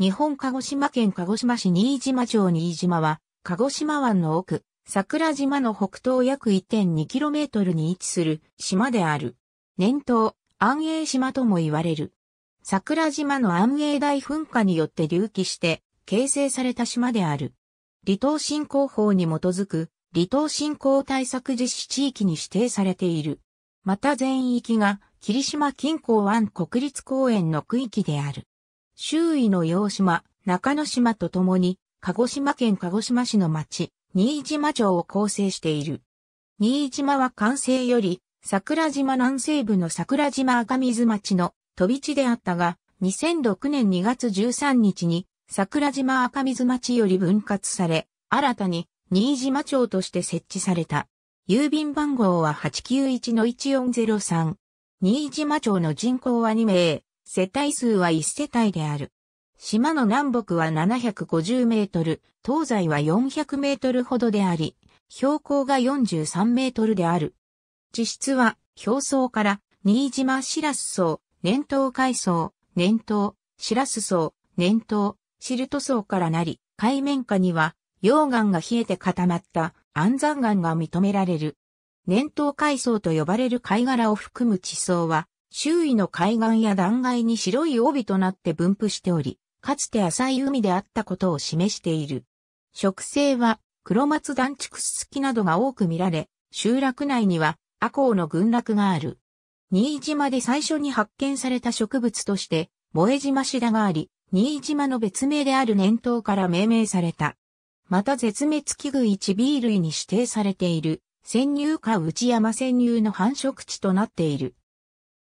日本鹿児島県鹿児島市新島町新島は、鹿児島湾の奥、桜島の北東約 1.2km に位置する島である。年頭、安永島とも言われる。桜島の安永大噴火によって隆起して形成された島である。離島振興法に基づく離島振興対策実施地域に指定されている。また全域が霧島近郊湾国立公園の区域である。周囲の洋島、中野島とともに、鹿児島県鹿児島市の町、新島町を構成している。新島は完成より、桜島南西部の桜島赤水町の飛び地であったが、2006年2月13日に桜島赤水町より分割され、新たに新島町として設置された。郵便番号は891-1403。新島町の人口は2名、世帯数は1世帯である。島の南北は750メートル、東西は400メートルほどであり、標高が43メートルである。地質は、表層から、新島シラス層、年頭海層、年頭、シラス層、年頭、シルト層からなり、海面下には、溶岩が冷えて固まった安山岩が認められる。年頭海層と呼ばれる貝殻を含む地層は、周囲の海岸や断崖に白い帯となって分布しており、かつて浅い海であったことを示している。植生は、黒松団竹すすきなどが多く見られ、集落内には、阿公の群落がある。新島で最初に発見された植物として、萌島シダがあり、新島の別名である年頭から命名された。また絶滅危惧一 B 類に指定されている、潜入下内山潜入の繁殖地となっている。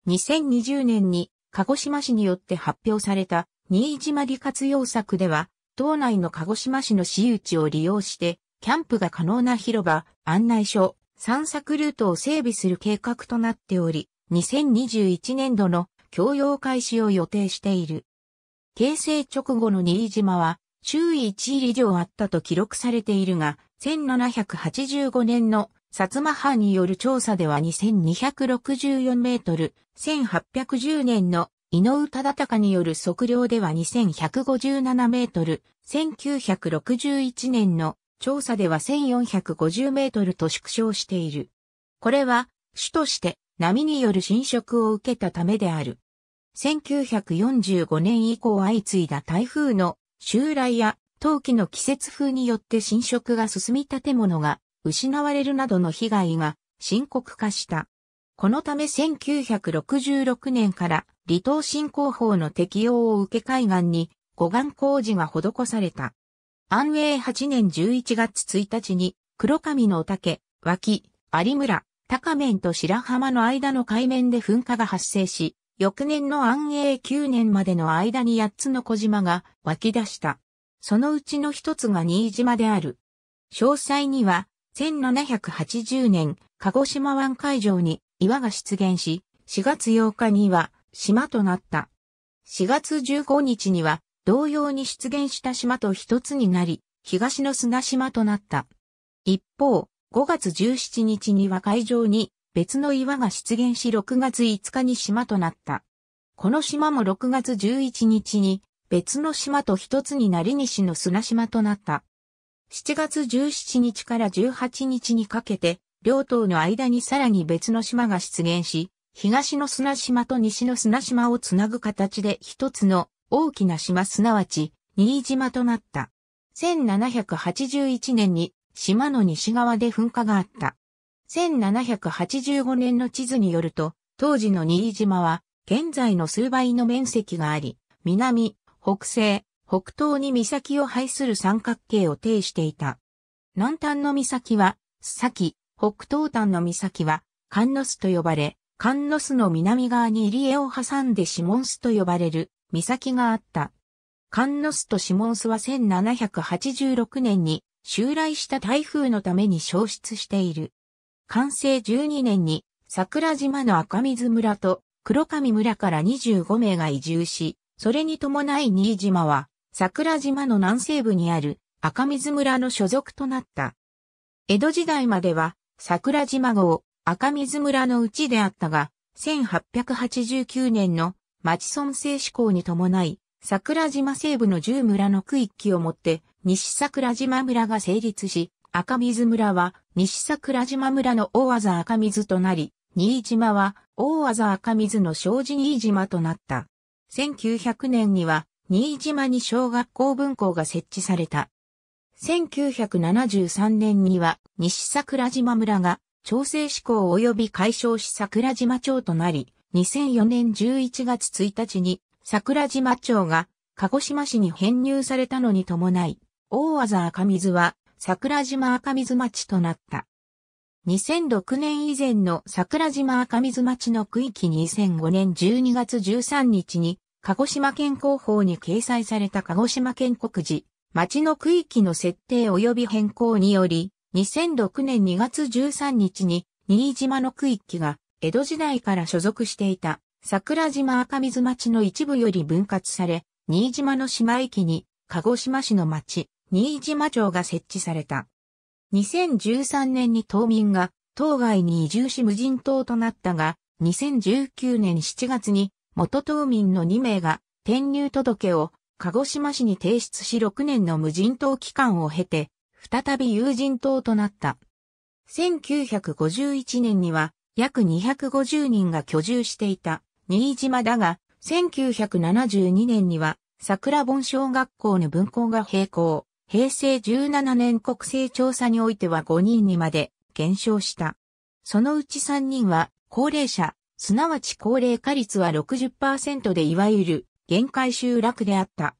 2020年に鹿児島市によって発表された新島利活用策では、島内の鹿児島市の私有地を利用して、キャンプが可能な広場、案内所、散策ルートを整備する計画となっており、2021年度の供用開始を予定している。形成直後の新島は、周囲1位以上あったと記録されているが、1785年の薩摩藩による調査では2264メートル、1810年の井上忠敬による測量では2157メートル、1961年の調査では1450メートルと縮小している。これは、主として波による侵食を受けたためである。1945年以降相次いだ台風の襲来や冬季の季節風によって侵食が進み建物が失われるなどの被害が深刻化した。このため1966年から離島振興法の適用を受け海岸に護岸工事が施された。安永8年11月1日に黒髪の竹、脇、有村、高面と白浜の間の海面で噴火が発生し、翌年の安永9年までの間に8つの小島が湧き出した。そのうちの一つが新島である。詳細には1780年、鹿児島湾海上に岩が出現し、4月8日には島となった。4月15日には同様に出現した島と一つになり、東の砂島となった。一方、5月17日には海上に別の岩が出現し6月5日に島となった。この島も6月11日に別の島と一つになり西の砂島となった。7月17日から18日にかけて、両島の間にさらに別の島が出現し、東の砂島と西の砂島をつなぐ形で一つの大きな島すなわち、新島となった。1781年に島の西側で噴火があった。1785年の地図によると、当時の新島は現在の数倍の面積があり、南、北西、北東に岬を配する三角形を呈していた。南端の岬は、須崎、北東端の岬は、関ノスと呼ばれ、関ノスの南側に入江を挟んでシモンスと呼ばれる岬があった。関ノスとシモンスは1786年に襲来した台風のために消失している。完成12年に桜島の赤水村と黒上村から25名が移住し、それに伴い新島は桜島の南西部にある赤水村の所属となった。江戸時代までは桜島号赤水村のうちであったが、1889年の町村制施行に伴い、桜島西部の十村の区域をもって西桜島村が成立し、赤水村は西桜島村の大技赤水となり、新島は大技赤水の小寺新島となった。1900年には新島に小学校分校が設置された。1973年には西桜島村が調整志向及び解消し桜島町となり、2004年11月1日に桜島町が鹿児島市に編入されたのに伴い、大和赤水は桜島赤水町となった。2006年以前の桜島赤水町の区域に2005年12月13日に鹿児島県広報に掲載された鹿児島県国寺、町の区域の設定及び変更により、2006年2月13日に、新島の区域が、江戸時代から所属していた、桜島赤水町の一部より分割され、新島の島域に、鹿児島市の町、新島町が設置された。2013年に島民が、島外に移住し無人島となったが、2019年7月に元島民の2名が転入届を鹿児島市に提出し6年の無人島期間を経て、再び有人島となった。1951年には約250人が居住していた新島だが、1972年には桜盆小学校の分校が閉校。平成17年国勢調査においては5人にまで減少した。そのうち3人は高齢者、すなわち高齢化率は60%でいわゆる限界集落であった。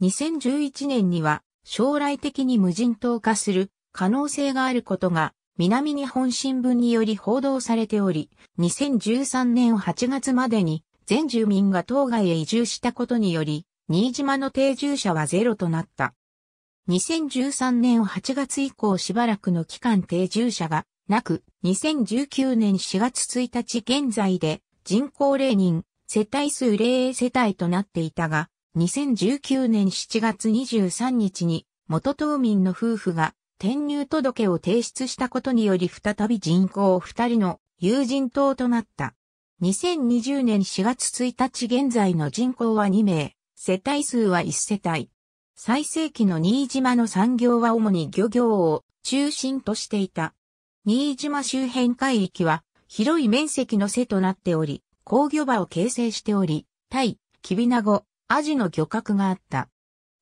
2011年には将来的に無人島化する可能性があることが南日本新聞により報道されており、2013年8月までに全住民が島外へ移住したことにより、新島の定住者はゼロとなった。2013年8月以降しばらくの期間定住者がなく、2019年4月1日現在で人口0人、世帯数0世帯となっていたが、2019年7月23日に元島民の夫婦が転入届を提出したことにより再び人口2人の友人島となった。2020年4月1日現在の人口は2名、世帯数は1世帯。最盛期の新島の産業は主に漁業を中心としていた。新島周辺海域は広い面積の瀬となっており、工業場を形成しており、タイ、キビナゴ、アジの漁獲があった。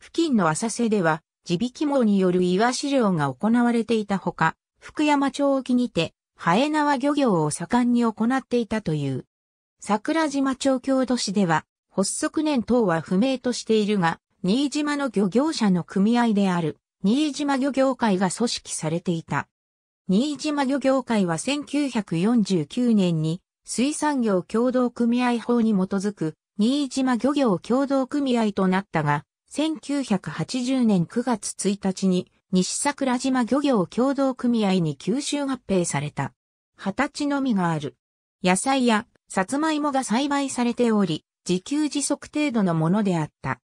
付近の浅瀬では、地引き網によるイワシ漁が行われていたほか、福山町沖にて、ハエナワ漁業を盛んに行っていたという。桜島町郷土市では、発足年等は不明としているが、新島の漁業者の組合である、新島漁業会が組織されていた。新島漁業会は1949年に水産業協同組合法に基づく新島漁業協同組合となったが、1980年9月1日に西桜島漁業協同組合に吸収合併された。二十歳のみがある。野菜やさつまいもが栽培されており、自給自足程度のものであった。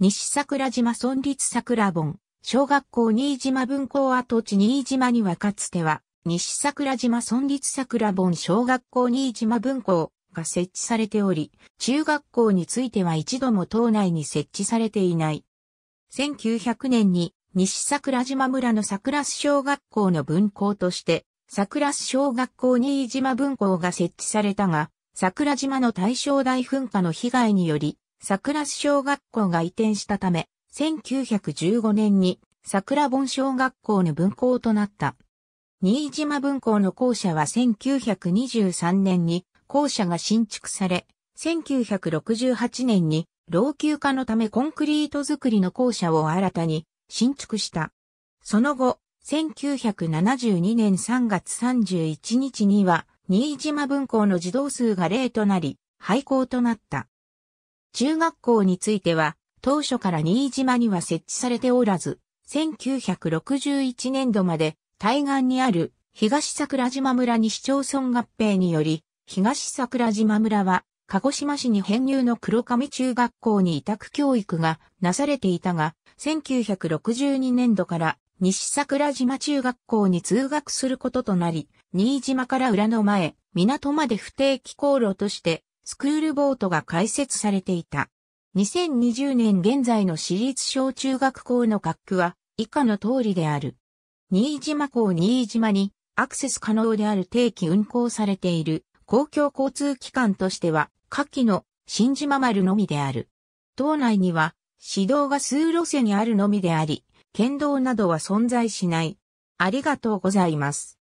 西桜島村立桜盆、小学校新島分校跡地新島にはかつては、西桜島村立桜本小学校新島分校が設置されており、中学校については一度も島内に設置されていない。1900年に西桜島村の桜須小学校の分校として、桜須小学校新島分校が設置されたが、桜島の大正大噴火の被害により、桜須小学校が移転したため、1915年に桜本小学校の分校となった。新島分校の校舎は1923年に校舎が新築され、1968年に老朽化のためコンクリート作りの校舎を新たに新築した。その後、1972年3月31日には、新島分校の児童数が0となり、廃校となった。中学校については、当初から新島には設置されておらず、1961年度まで対岸にある東桜島村に市町村合併により、東桜島村は鹿児島市に編入の黒上中学校に委託教育がなされていたが、1962年度から西桜島中学校に通学することとなり、新島から裏の前、港まで不定期航路として、スクールボートが開設されていた。2020年現在の私立小中学校の学区は以下の通りである。新島港新島にアクセス可能である定期運行されている公共交通機関としては下記の新島丸のみである。島内には市道が数路線にあるのみであり、県道などは存在しない。ありがとうございます。